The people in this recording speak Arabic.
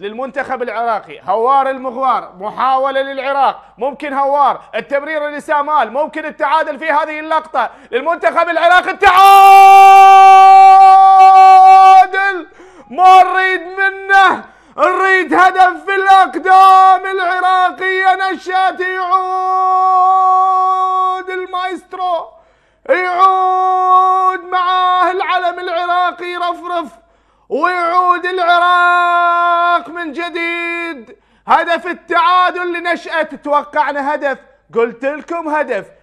للمنتخب العراقي هوار المغوار محاولة للعراق ممكن هوار التمرير لسامال ممكن التعادل في هذه اللقطة للمنتخب العراقي التعادل ما نريد منه نريد هدف في الأقدام العراقية نشات يعود المايسترو يعود معاه العلم العراقي رفرف ويعود العراق جديد هدف التعادل لنشأة توقعنا هدف قلت لكم هدف